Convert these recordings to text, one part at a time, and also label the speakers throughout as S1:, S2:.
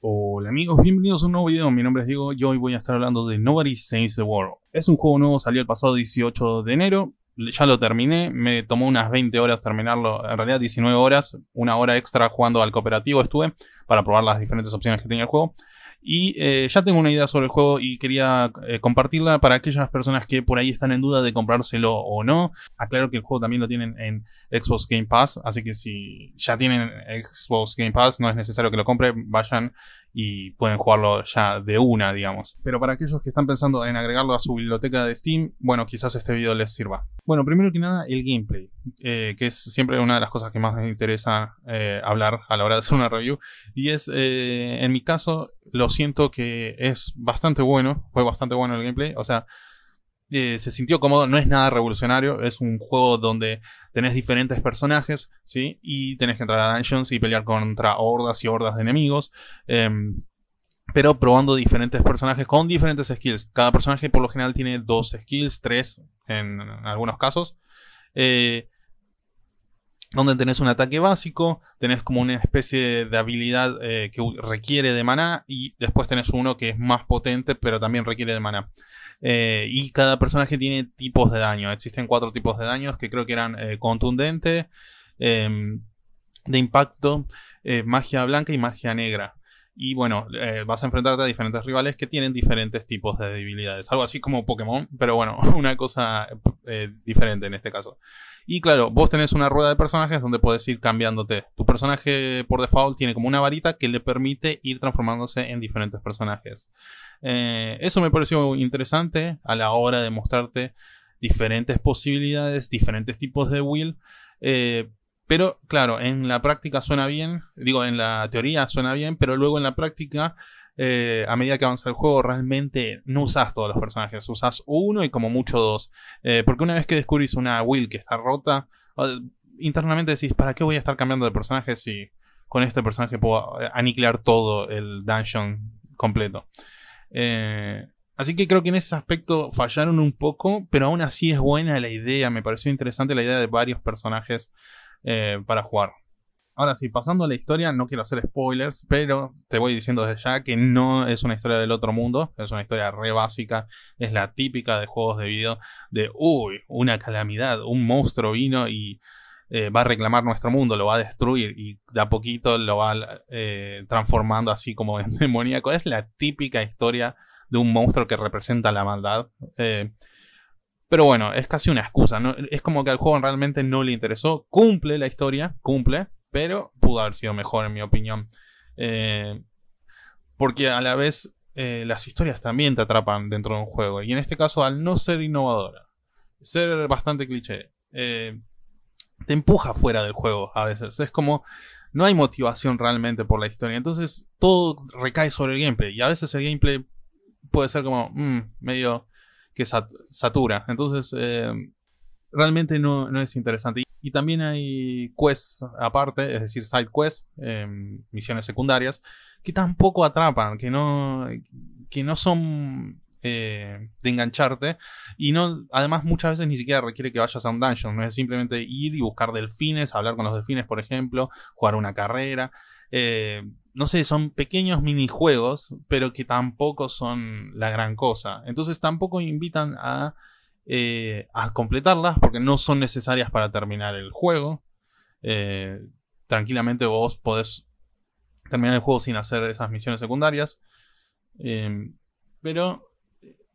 S1: Hola amigos, bienvenidos a un nuevo video, mi nombre es Diego y hoy voy a estar hablando de Nobody Saves the World. Es un juego nuevo, salió el pasado 18 de enero, ya lo terminé, me tomó unas 20 horas terminarlo, en realidad 19 horas, una hora extra jugando al cooperativo estuve para probar las diferentes opciones que tenía el juego, y eh, ya tengo una idea sobre el juego y quería eh, compartirla para aquellas personas que por ahí están en duda de comprárselo o no. Aclaro que el juego también lo tienen en Xbox Game Pass, así que si ya tienen Xbox Game Pass no es necesario que lo compren, vayan y pueden jugarlo ya de una, digamos. Pero para aquellos que están pensando en agregarlo a su biblioteca de Steam, bueno, quizás este video les sirva. Bueno, primero que nada, el gameplay, eh, que es siempre una de las cosas que más me interesa eh, hablar a la hora de hacer una review. Y es, eh, en mi caso, lo siento que es bastante bueno, fue bastante bueno el gameplay, o sea... Eh, se sintió cómodo, no es nada revolucionario, es un juego donde tenés diferentes personajes, ¿sí? Y tenés que entrar a dungeons y pelear contra hordas y hordas de enemigos. Em, pero probando diferentes personajes con diferentes skills. Cada personaje por lo general tiene dos skills, tres en algunos casos. Eh, donde tenés un ataque básico, tenés como una especie de habilidad eh, que requiere de maná y después tenés uno que es más potente pero también requiere de maná. Eh, y cada personaje tiene tipos de daño, existen cuatro tipos de daños que creo que eran eh, contundente, em, de impacto, magia blanca y magia negra. Y bueno, vas a enfrentarte a diferentes rivales que tienen diferentes tipos de debilidades. Algo así como Pokémon, pero bueno, una cosa eh, diferente en este caso. Y claro, vos tenés una rueda de personajes donde podés ir cambiándote. Tu personaje por default tiene como una varita que le permite ir transformándose en diferentes personajes. Eh, eso me pareció interesante a la hora de mostrarte diferentes posibilidades, diferentes tipos de will. Eh, pero claro, en la práctica suena bien, digo, en la teoría suena bien, pero luego en la práctica eh, a medida que avanza el juego realmente no usas todos los personajes, usas uno y como mucho dos. Eh, porque una vez que descubrís una will que está rota, internamente decís, ¿para qué voy a estar cambiando de personaje si con este personaje puedo eh, aniquilar todo el dungeon completo? Así que creo que en ese aspecto fallaron un poco, pero aún así es buena la idea, me pareció interesante la idea de varios personajes para jugar. Ahora sí, pasando a la historia, no quiero hacer spoilers, pero te voy diciendo desde ya que no es una historia del otro mundo, es una historia re básica, es la típica de juegos de video de, uy, una calamidad, un monstruo vino y eh, va a reclamar nuestro mundo, lo va a destruir y de a poquito lo va eh, transformando así como en demoníaco. Es la típica historia de un monstruo que representa la maldad. Eh, pero bueno, es casi una excusa. Es como que al juego realmente no le interesó. Cumple la historia, cumple pero pudo haber sido mejor en mi opinión. Eh, porque a la vez eh, las historias también te atrapan dentro de un juego. Y en este caso, al no ser innovadora, ser bastante cliché, eh, te empuja fuera del juego a veces. Es como, no hay motivación realmente por la historia. Entonces, todo recae sobre el gameplay. Y a veces el gameplay puede ser como, mm, medio que satura. Entonces, realmente no, no es interesante. Y también hay quests aparte, es decir, side quests, em, misiones secundarias, que tampoco atrapan, que no, que no son eh, de engancharte. Y no, además muchas veces ni siquiera requiere que vayas a un dungeon. No es simplemente ir y buscar delfines, hablar con los delfines, por ejemplo, jugar una carrera. Eh, no sé, son pequeños minijuegos, pero que tampoco son la gran cosa. Entonces tampoco invitan a eh, a completarlas porque no son necesarias para terminar el juego. Eh, tranquilamente vos podés terminar el juego sin hacer esas misiones secundarias. Em, pero,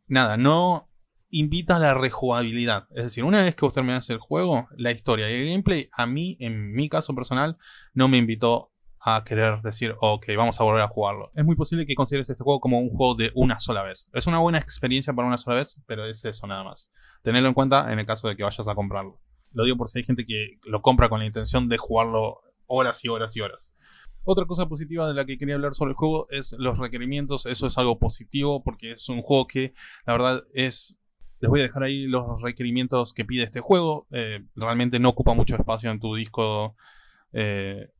S1: nada, no invita la rejugabilidad. Es decir, una vez que vos terminás el juego, la historia y el gameplay, a mí, en mi caso personal, no me invitó a querer decir, ok, vamos a volver a jugarlo. Es muy posible que consideres este juego como un juego de una sola vez. Es una buena experiencia para una sola vez, pero es eso nada más. Tenerlo en cuenta en el caso de que vayas a comprarlo. Lo digo por si hay gente que lo compra con la intención de jugarlo horas y horas y horas. Otra cosa positiva de la que quería hablar sobre el juego es los requerimientos. Eso es algo positivo porque es un juego que la verdad es les voy a dejar ahí los requerimientos que pide este juego. Eh, realmente no ocupa mucho espacio en tu disco eh,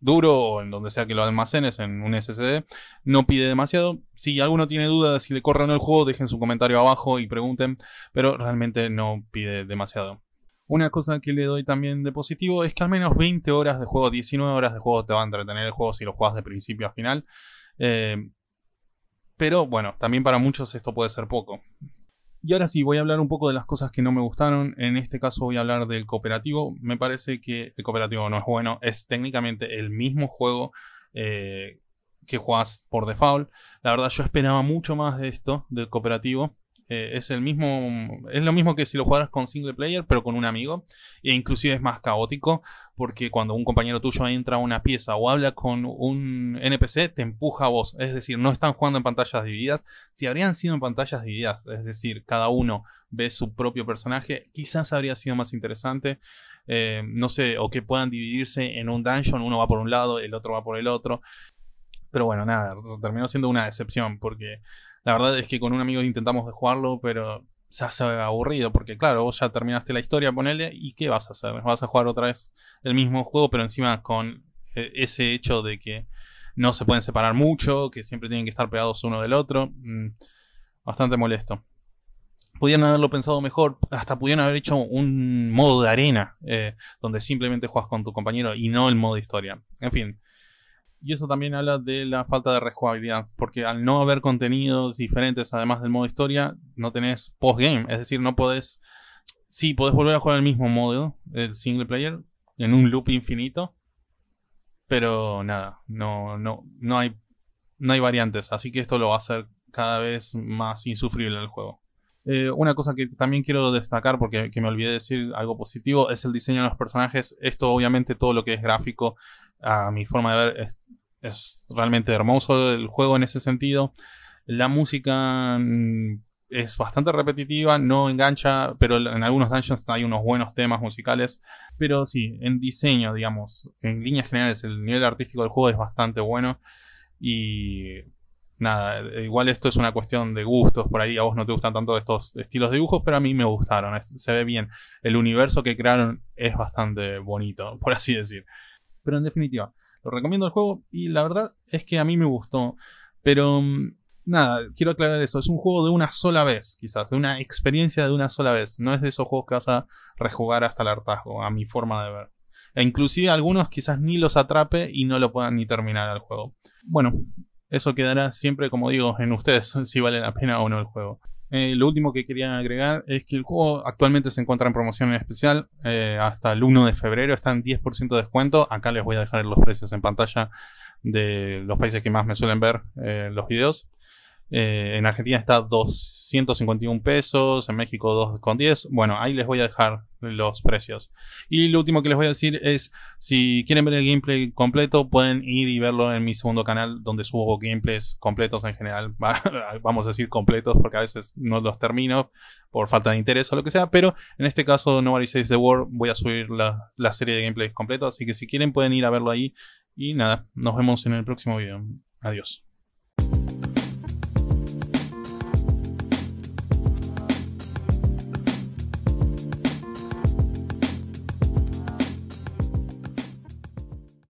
S1: duro o en donde sea que lo almacenes, en un SSD. No pide demasiado. Si alguno tiene dudas de si le corre o no el juego, dejen su comentario abajo y pregunten, pero realmente no pide demasiado. Una cosa que le doy también de positivo es que al menos 20 horas de juego, 19 horas de juego te van a entretener el juego si lo juegas de principio a final. Eh, pero bueno, también para muchos esto puede ser poco. Y ahora sí, voy a hablar un poco de las cosas que no me gustaron. En este caso voy a hablar del cooperativo. Me parece que el cooperativo no es bueno. Es técnicamente el mismo juego eh, que jugás por default. La verdad yo esperaba mucho más de esto, del cooperativo. Eh, es el mismo. Es lo mismo que si lo jugaras con single player, pero con un amigo. E inclusive es más caótico. Porque cuando un compañero tuyo entra a una pieza o habla con un NPC, te empuja a vos. Es decir, no están jugando en pantallas divididas. Si habrían sido en pantallas divididas, es decir, cada uno ve su propio personaje, quizás habría sido más interesante. Eh, no sé, o que puedan dividirse en un dungeon, uno va por un lado, el otro va por el otro. Pero bueno, nada, terminó siendo una decepción porque la verdad es que con un amigo intentamos de jugarlo, pero se hace aburrido, porque claro, vos ya terminaste la historia, ponele, ¿y qué vas a hacer? ¿Vas a jugar otra vez el mismo juego, pero encima con eh, ese hecho de que no se pueden separar mucho, que siempre tienen que estar pegados uno del otro? Mm, bastante molesto. Pudieron haberlo pensado mejor, hasta pudieron haber hecho un modo de arena, eh, donde simplemente juegas con tu compañero y no el modo de historia. En fin, y eso también habla de la falta de rejugabilidad, porque al no haber contenidos diferentes además del modo historia, no tenés postgame, es decir, no podés... Sí, podés volver a jugar el mismo modo, el single player, en un loop infinito, pero nada, no, no, no, hay, no hay variantes, así que esto lo va a hacer cada vez más insufrible el juego. Eh, una cosa que también quiero destacar, porque me olvidé de decir algo positivo, es el diseño de los personajes. Esto obviamente todo lo que es gráfico, a mi forma de ver, es es realmente hermoso el juego en ese sentido. La música mm, es bastante repetitiva, no engancha, pero en algunos dungeons hay unos buenos temas musicales. Pero sí, en diseño, digamos, en líneas generales, el nivel artístico del juego es bastante bueno. Y nada, igual esto es una cuestión de gustos, por ahí a vos no te gustan tanto estos estilos de dibujos, pero a mí me gustaron, se ve bien. El universo que crearon es bastante bonito, por así decir. Pero en definitiva, lo recomiendo el juego y la verdad es que a mí me gustó. Pero mm, nada, quiero aclarar eso. Es un juego de una sola vez, quizás, de una experiencia de una sola vez. No es de esos juegos que vas a rejugar hasta el hartazgo, a mi forma de ver. E inclusive algunos quizás ni los atrape y no lo puedan ni terminar al juego. Bueno, eso quedará siempre, como digo, en ustedes si vale la pena o no el juego. Eh, lo último que quería agregar es que el juego actualmente se encuentra en promoción en especial eh, hasta el 1 de febrero, está en 10% de descuento. Acá les voy a dejar los precios en pantalla de los países que más me suelen ver eh, los videos. Eh, en Argentina está 251 pesos, en México 2,10. Bueno, ahí les voy a dejar los precios. Y lo último que les voy a decir es, si quieren ver el gameplay completo, pueden ir y verlo en mi segundo canal donde subo gameplays completos en general. Vamos a decir completos porque a veces no los termino por falta de interés o lo que sea. Pero en este caso, Nobody Saves the World, voy a subir la, la serie de gameplays completos. Así que si quieren pueden ir a verlo ahí. Y nada, nos vemos en el próximo video. Adiós.